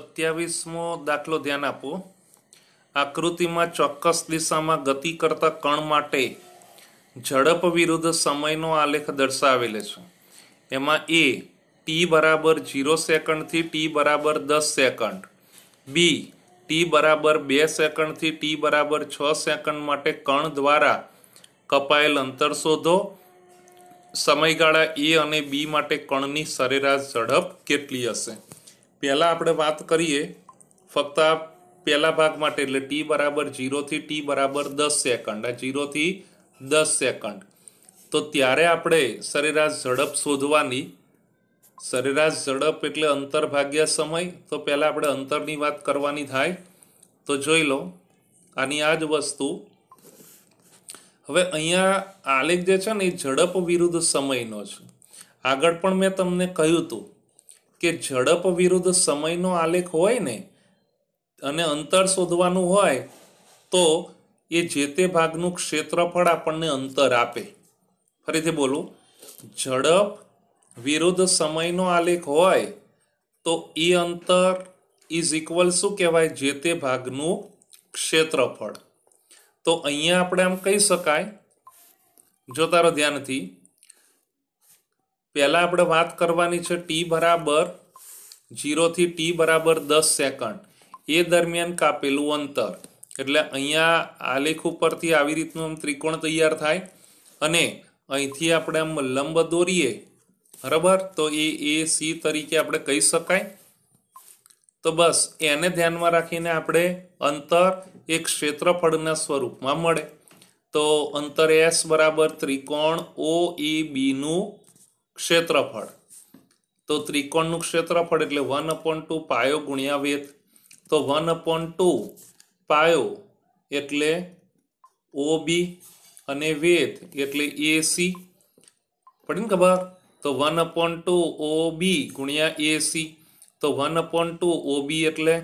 સત્યાવીસમો દાખલો ધ્યાન આપો આકૃતિમાં ચોક્કસ દિશામાં ગતિ કરતા કણ માટે ઝડપ વિરુદ્ધ સમયનો આલેખ દર્શાવેલો છે એમાં એ ટી બરાબર ઝીરો સેકન્ડથી ટી બરાબર દસ સેકન્ડ બી ટી બરાબર બે સેકન્ડથી ટી બરાબર છ સેકન્ડ માટે કણ દ્વારા કપાયેલ અંતર શોધો સમયગાળા એ અને બી માટે કણની સરેરાશ ઝડપ કેટલી હશે પહેલાં આપણે વાત કરીએ ફક્ત આ પહેલા ભાગ માટે એટલે ટી બરાબર જીરોથી ટી બરાબર દસ સેકન્ડ આ જીરોથી દસ સેકન્ડ તો ત્યારે આપણે સરેરાશ ઝડપ શોધવાની સરેરાશ ઝડપ એટલે અંતર ભાગ્યા સમય તો પહેલાં આપણે અંતરની વાત કરવાની થાય તો જોઈ લો આની આ જ વસ્તુ હવે અહીંયા આલેખ જે છે ને એ ઝડપ વિરુદ્ધ સમયનો છે આગળ પણ મેં તમને કહ્યું હતું કે ઝડપ વિરુદ્ધ સમયનો આલેખ હોય ને અને અંતર શોધવાનું હોય તો એ જે તે ભાગનું ક્ષેત્રફળ આપણને અંતર આપે ફરીથી બોલું ઝડપ વિરુદ્ધ સમયનો આલેખ હોય તો એ અંતર ઇઝ ઇક્વલ શું કહેવાય જે તે ભાગનું ક્ષેત્રફળ તો અહીંયા આપણે આમ કહી શકાય જો તારો ધ્યાનથી પહેલાં આપણે વાત કરવાની છે ટી બરાબર જીરોથી ટી બરાબર દસ સેકન્ડ એ દરમિયાન કાપેલું અંતર એટલે અહીંયા આલેખ ઉપરથી આવી રીતનું આમ ત્રિકોણ તૈયાર થાય અને અહીંથી આપણે આમ લંબ દોરીએ બરાબર તો એ એ સી તરીકે આપણે કહી શકાય તો બસ એને ધ્યાનમાં રાખીને આપણે અંતર એક ક્ષેત્રફળના સ્વરૂપમાં મળે તો અંતર એસ બરાબર ત્રિકોણ ઓ એ e, બીનું ક્ષેત્રફળ તો ત્રિકોણનું ક્ષેત્રફળ એટલે વન અપોન ટુ પાયો ગુણ્યા વેત તો વન અપોન ટુ પાયો એટલે ઓબી અને વેત એટલે એસી પડી ને ખબર તો વન અપોન ટુ ઓબી ગુણ્યા એસી તો વન અપોન ટુ ઓબી એટલે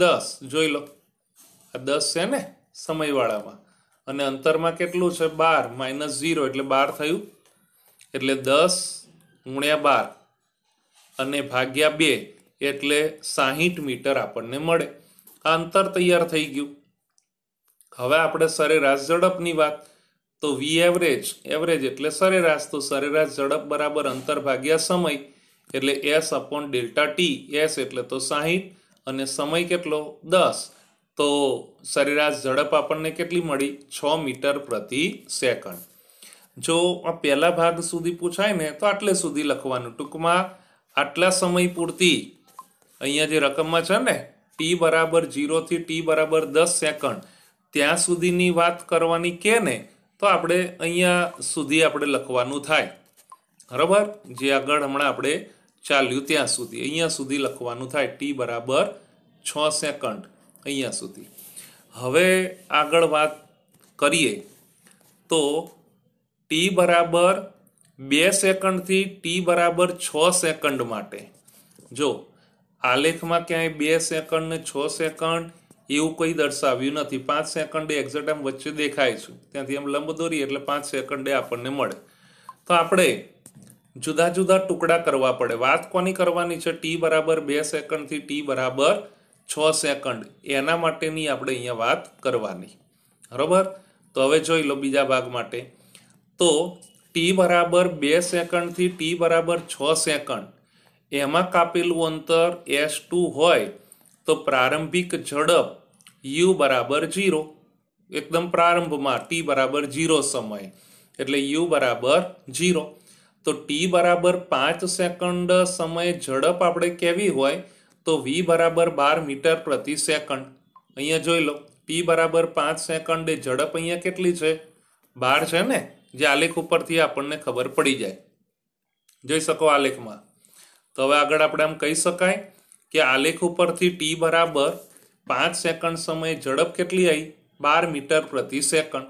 દસ જોઈ લો આ દસ છે ને સમયવાળામાં અને અંતરમાં કેટલું છે બાર માઇનસ ઝીરો એટલે બાર થયું એટલે દસ ગુણ્યા બાર અને ભાગ્યા બે એટલે સાહીઠ મીટર આપણને મળે આ અંતર તૈયાર થઈ ગયું હવે આપણે સરેરાશ ઝડપની વાત તો વી એવરેજ એવરેજ એટલે સરેરાશ તો સરેરાશ ઝડપ બરાબર અંતર ભાગ્યા સમય એટલે s upon delta t s એટલે તો સાહીઠ અને સમય કેટલો દસ તો સરેરાશ ઝડપ આપણને કેટલી મળી છ મીટર પ્રતિ સેકન્ડ જો આ પહેલા ભાગ સુધી પૂછાય ને તો આટલે સુધી લખવાનું ટૂંકમાં આટલા સમય પૂરતી અહીંયા જે રકમમાં છે ને ટી બરાબર જીરોથી ટી બરાબર દસ સેકન્ડ ત્યાં સુધીની વાત કરવાની કે ને તો આપણે અહીંયા સુધી આપણે લખવાનું થાય બરાબર જે આગળ હમણાં આપણે ચાલ્યું ત્યાં સુધી અહીંયા સુધી લખવાનું થાય ટી બરાબર છ સેકન્ડ અહીંયા સુધી હવે આગળ વાત કરીએ તો ટી બરાબર બે સેકન્ડથી ટી બરાબર છ સેકન્ડ માટે જો આલેખમાં ક્યાંય બે સેકન્ડ ને છ સેકન્ડ એવું કંઈ દર્શાવ્યું નથી પાંચ સેકન્ડે એક્ઝેક્ટ એમ વચ્ચે દેખાય છે ત્યાંથી એમ લંબ દોરીએ એટલે પાંચ સેકન્ડે આપણને મળે તો આપણે જુદા જુદા ટુકડા કરવા પડે વાત કોની કરવાની છે ટી બરાબર બે સેકન્ડથી ટી બરાબર છ સેકન્ડ એના માટેની આપણે અહીંયા વાત કરવાની બરાબર તો હવે જોઈ લો બીજા ભાગ માટે તો ટી બરાબર બે સેકન્ડથી ટી બરાબર છ સેકન્ડ એમાં કાપેલું અંતર એસ ટુ હોય તો પ્રારંભિક ઝડપ યુ બરાબર જીરો એકદમ પ્રારંભમાં ટી બરાબર જીરો સમય એટલે યુ બરાબર જીરો તો ટી બરાબર પાંચ સેકન્ડ સમયે ઝડપ આપણે કેવી હોય તો વી બરાબર બાર મીટર પ્રતિ સેકન્ડ અહીંયા જોઈ લો ટી બરાબર પાંચ સેકન્ડે ઝડપ અહીંયા કેટલી છે બાર છે ને જે આલેખ ઉપરથી આપણને ખબર પડી જાય જોઈ શકો આલેખમાં તો હવે આગળ આપણે આમ કહી શકાય કે આલેખ ઉપરથી ટી બરાબર પાંચ સેકન્ડ સમયે ઝડપ કેટલી આવી બાર મીટર પ્રતિ સેકન્ડ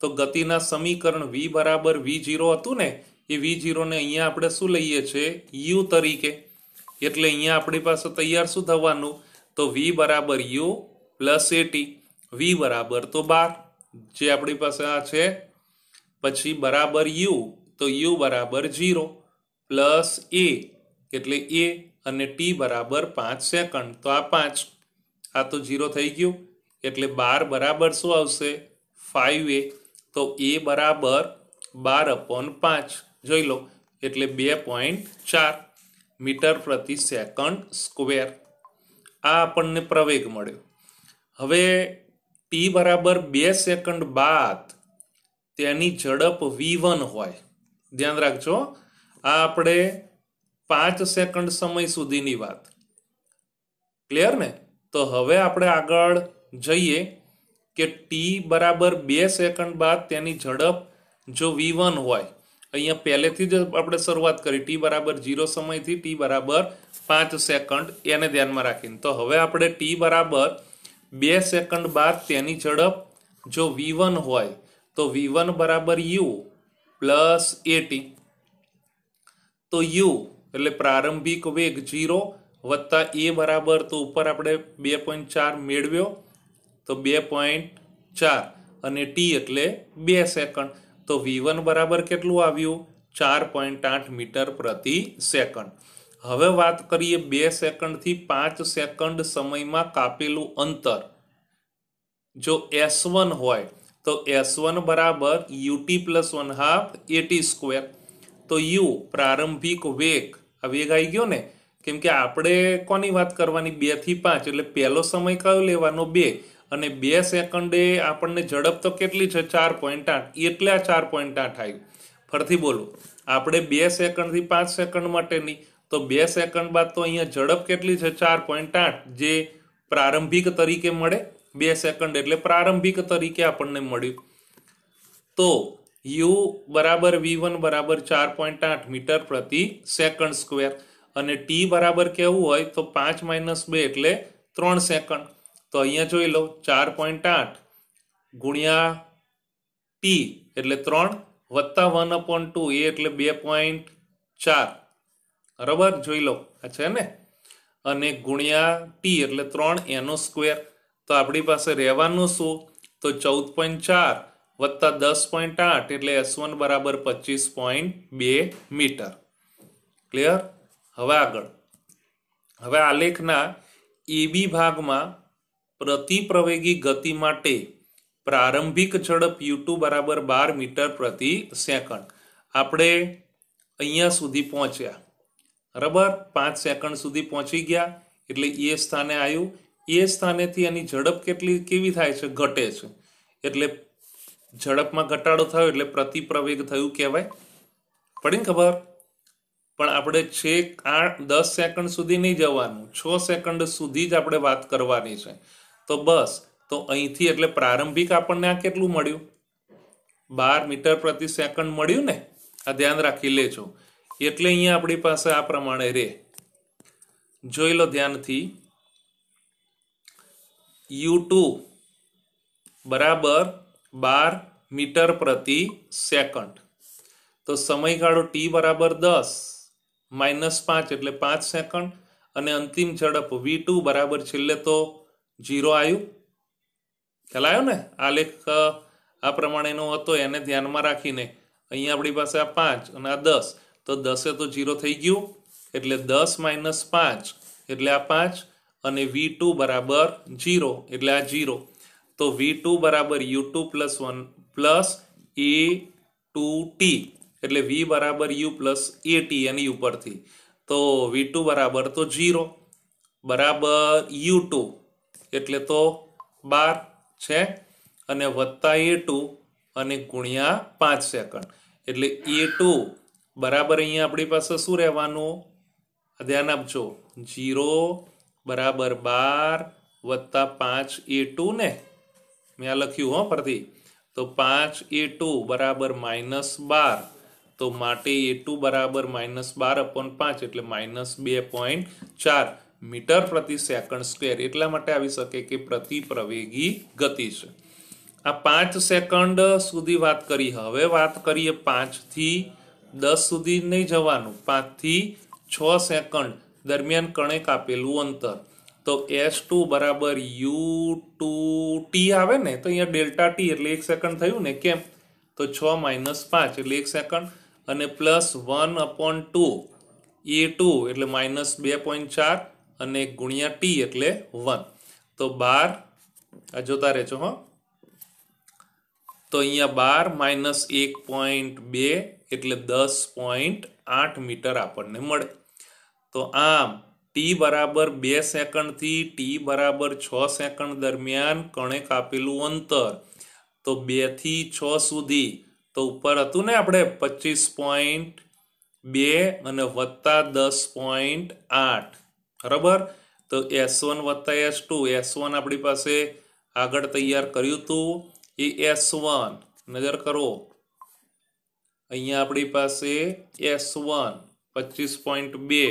તો ગતિના સમીકરણ વી બરાબર વી જીરો હતું ને એ વી જીરોને અહીંયા આપણે શું લઈએ છીએ યુ તરીકે એટલે અહીંયા આપણી પાસે તૈયાર શું થવાનું તો વી બરાબર યુ પ્લસ એટી વી બરાબર તો બાર જે આપણી પાસે આ છે પછી બરાબર યુ તો યુ બરાબર જીરો પ્લસ એ એટલે એ અને ટી બરાબર પાંચ સેકન્ડ તો આ પાંચ આ તો જીરો થઈ ગયું એટલે બાર બરાબર શું આવશે ફાઇવ એ તો એ બરાબર બાર અપોન પાંચ જોઈ લો એટલે બે પોઈન્ટ ચાર મીટર પ્રતિ સેકન્ડ સ્ક્વેર આ આપણને પ્રવેગ મળ્યો હવે ટી બરાબર બે સેકન્ડ બાદ તેની ઝડપ વી વન હોય ધ્યાન રાખજો આ આપણે પાંચ સેકન્ડ સમય સુધીની વાત ક્લિયર ને તો હવે આપણે આગળ જઈએ કે ટી બરાબર બે સેકન્ડ બાદ તેની ઝડપ જો વી વન હોય અહીંયા પહેલેથી જ આપણે શરૂઆત કરી ટી બરાબર જીરો સમયથી ટી બરાબર પાંચ સેકન્ડ એને ધ્યાનમાં રાખીને તો હવે આપણે ટી બરાબર બે સેકન્ડ બાદ તેની ઝડપ જો વી વન હોય તો વી વન બરાબર યુ પ્લસ એટી તો યુ એટલે પ્રારંભિક વેગ ઝીરો વત્તા એ બરાબર તો ઉપર આપણે બે પોઈન્ટ ચાર મેળવ્યો તો બે પોઈન્ટ ચાર અને ટી એટલે બે સેકન્ડ તો વી વન બરાબર કેટલું આવ્યું ચાર પોઈન્ટ આઠ મીટર પ્રતિ સેકન્ડ હવે વાત કરીએ બે સેકન્ડથી પાંચ સેકન્ડ સમયમાં કાપેલું અંતર જો એસ વન હોય તો એસ વન બરાબર u t plus one half a t square તો યુ પ્રારંભિક વેગ આ વેગ આવી ગયો ને કેમ કે આપણે કોની વાત કરવાની બે થી પાંચ એટલે પહેલો સમય કયો લેવાનો બે અને બે સેકન્ડે આપણને ઝડપ તો કેટલી છે ચાર પોઈન્ટ આઠ એટલે આ ચાર પોઈન્ટ આઠ આવ્યું ફરીથી બોલો આપણે બે સેકન્ડથી પાંચ સેકન્ડ માટેની તો બે સેકન્ડ બાદ તો અહીંયા ઝડપ કેટલી છે ચાર પોઈન્ટ આઠ જે પ્રારંભિક તરીકે મળે બે સેકન્ડ એટલે પ્રારંભિક તરીકે આપણને મળ્યું તો યુ બરાબર વી વન બરાબર ચાર પોઈન્ટ આઠ મીટર પ્રતિ સેકન્ડ સ્ક્વેર અને ટી બરાબર કેવું હોય તો પાંચ માઇનસ બે એટલે ત્રણ સેકન્ડ તો અહીંયા જોઈ લો ચાર પોઈન્ટ આઠ ગુણ્યા ટી એટલે ત્રણ વત્તા વન અપોન ટુ એ એટલે બે પોઈન્ટ ચાર બરાબર જોઈ લો આ છે ને અને ગુણ્યા ટી એટલે ત્રણ એનો સ્ક્વેર તો આપણી પાસે રહેવાનું શું તો ચૌદ પોઈન્ટ ચાર વત્તા દસ પોઈન્ટ આઠ એટલે એસ વન બરાબર પચીસ પોઈન્ટ બે મીટર ક્લિયર હવે આગળ હવે આલેખના એબી ભાગમાં પ્રતિપ્રવેગી ગતિ માટે પ્રારંભિક ઝડપ યુ ટુ બરાબર બાર મીટર પ્રતિ સેકન્ડ આપણે અહીંયા સુધી પહોંચ્યા બરાબર પાંચ સેકન્ડ સુધી પહોંચી ગયા એટલે એ સ્થાને આવ્યું એ સ્થાનેથી એની ઝડપ કેટલી કેવી થાય છે ઘટે છે એટલે ઝડપમાં ઘટાડો થયો એટલે પ્રતિપ્રવેગ થયું કહેવાય પડી ને ખબર પણ આપણે છેક આઠ દસ સેકન્ડ સુધી નહીં જવાનું છ સેકન્ડ સુધી જ આપણે વાત કરવાની છે તો બસ તો અહીંથી એટલે પ્રારંભિક આપણને આ કેટલું મળ્યું બાર મીટર પ્રતિ સેકન્ડ મળ્યું ને આ ધ્યાન રાખી લેજો એટલે અહીંયા આપણી પાસે આ પ્રમાણે રે જોઈ લો ધ્યાનથી યુ ટુ બરાબર બાર મીટર પ્રતિ સેકન્ડ તો સમયગાળો ટી બરાબર દસ માઇનસ પાંચ એટલે પાંચ સેકન્ડ અને અંતિમ ઝડપ વી ટુ બરાબર છેલ્લે તો ઝીરો આવ્યું ખ્યાલ ને આ લેખ આ પ્રમાણેનો હતો એને ધ્યાનમાં રાખીને અહીંયા આપણી પાસે આ પાંચ અને આ દસ તો દસે તો ઝીરો થઈ ગયું એટલે દસ માઇનસ પાંચ એટલે આ પાંચ અને વી ટુ બરાબર જીરો એટલે આ જીરો તો વી ટુ બરાબર u two plus one plus a two t એટલે વી બરાબર યુ પ્લસ એ ટી એની ઉપરથી તો વી ટુ બરાબર તો જીરો બરાબર યુ ટુ એટલે તો બાર છે અને વત્તા એ ટુ અને ગુણ્યા પાંચ સેકન્ડ એટલે એ ટુ બરાબર અહીંયા આપણી પાસે શું રહેવાનું ધ્યાન આપજો જીરો બરાબર બાર વત્તા પાંચ એ ટુ ને મેં આ લખ્યું હો પરથી તો પાંચ એ ટુ બરાબર માઇનસ બાર તો માટે એ ટુ બરાબર માઇનસ બાર અપોન પાંચ એટલે માઇનસ બે પોઈન્ટ ચાર મીટર પ્રતિ સેકન્ડ સ્ક્વેર એટલા માટે આવી શકે કે પ્રતિ પ્રવેગી ગતિ છે આ પાંચ સેકન્ડ સુધી વાત કરી હવે વાત કરીએ પાંચથી દસ સુધી નહીં જવાનું પાંચથી છ સેકન્ડ દરમિયાન કણે કાપેલું અંતર તો એસ ટુ બરાબર યુ ટુ ટી આવે ને તો અહીંયા ડેલ્ટા ટી એટલે એક સેકન્ડ થયું ને કેમ તો છ માઇનસ પાંચ એટલે એક સેકન્ડ અને plus one upon two a two એટલે માઇનસ બે પોઈન્ટ ચાર અને ગુણ્યા ટી એટલે વન તો બાર આ જોતા રહેજો હો તો અહીંયા બાર માઇનસ એક પોઈન્ટ બે એટલે દસ પોઈન્ટ આઠ મીટર આપણને મળે તો આમ t = 2 સેકન્ડ થી t = 6 સેકન્ડ દરમિયાન કણે કાપેલું અંતર તો 2 થી 6 સુધી તો ઉપર હતું ને આપણે 25.2 અને + 10.8 બરાબર તો s1 + s2 s1 આપડી પાસે આગળ તૈયાર કર્યુંતું એ s1 નજર કરો અહીંયા આપડી પાસે s1 25.2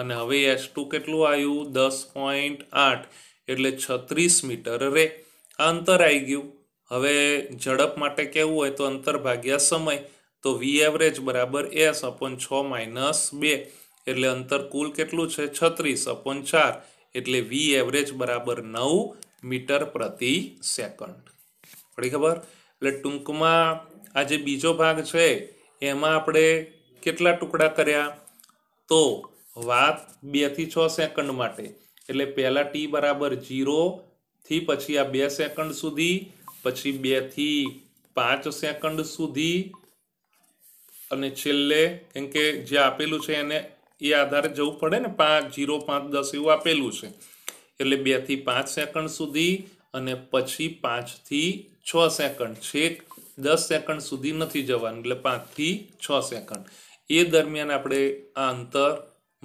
અને હવે એચ ટુ કેટલું આવ્યું દસ પોઈન્ટ આઠ એટલે છત્રીસ મીટર રે આ અંતર આવી ગયું હવે ઝડપ માટે કેવું હોય તો અંતર ભાગ્યા સમય તો વી એવરેજ બરાબર એસ અપોન છ માઇનસ બે એટલે અંતર કુલ કેટલું છે છત્રીસ અપોન ચાર એટલે વી એવરેજ બરાબર નવ મીટર પ્રતિ સેકન્ડ પડી ખબર એટલે ટૂંકમાં આ જે બીજો ભાગ છે એમાં આપણે કેટલા ટુકડા કર્યા તો વાત બે થી છ સેકન્ડ માટે એટલે પહેલાં ટી બરાબર જીરો થી પછી આ બે સેકન્ડ સુધી પછી બે થી પાંચ સેકન્ડ સુધી અને છેલ્લે કેમ કે જે આપેલું છે એને એ આધારે જવું પડે ને પાંચ જીરો પાંચ દસ એવું આપેલું છે એટલે બે થી પાંચ સેકન્ડ સુધી અને પછી પાંચથી છ સેકન્ડ છેક દસ સેકન્ડ સુધી નથી જવાનું એટલે પાંચથી છ સેકન્ડ એ દરમિયાન આપણે આ અંતર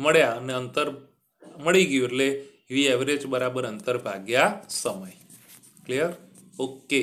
મળ્યા અને અંતર મળી ગયું એટલે વી એવરેજ બરાબર અંતર ભાગ્યા સમય ક્લિયર ઓકે